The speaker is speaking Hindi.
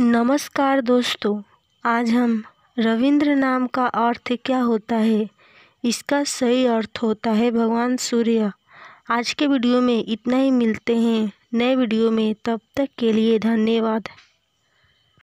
नमस्कार दोस्तों आज हम रविंद्र नाम का अर्थ क्या होता है इसका सही अर्थ होता है भगवान सूर्य आज के वीडियो में इतना ही मिलते हैं नए वीडियो में तब तक के लिए धन्यवाद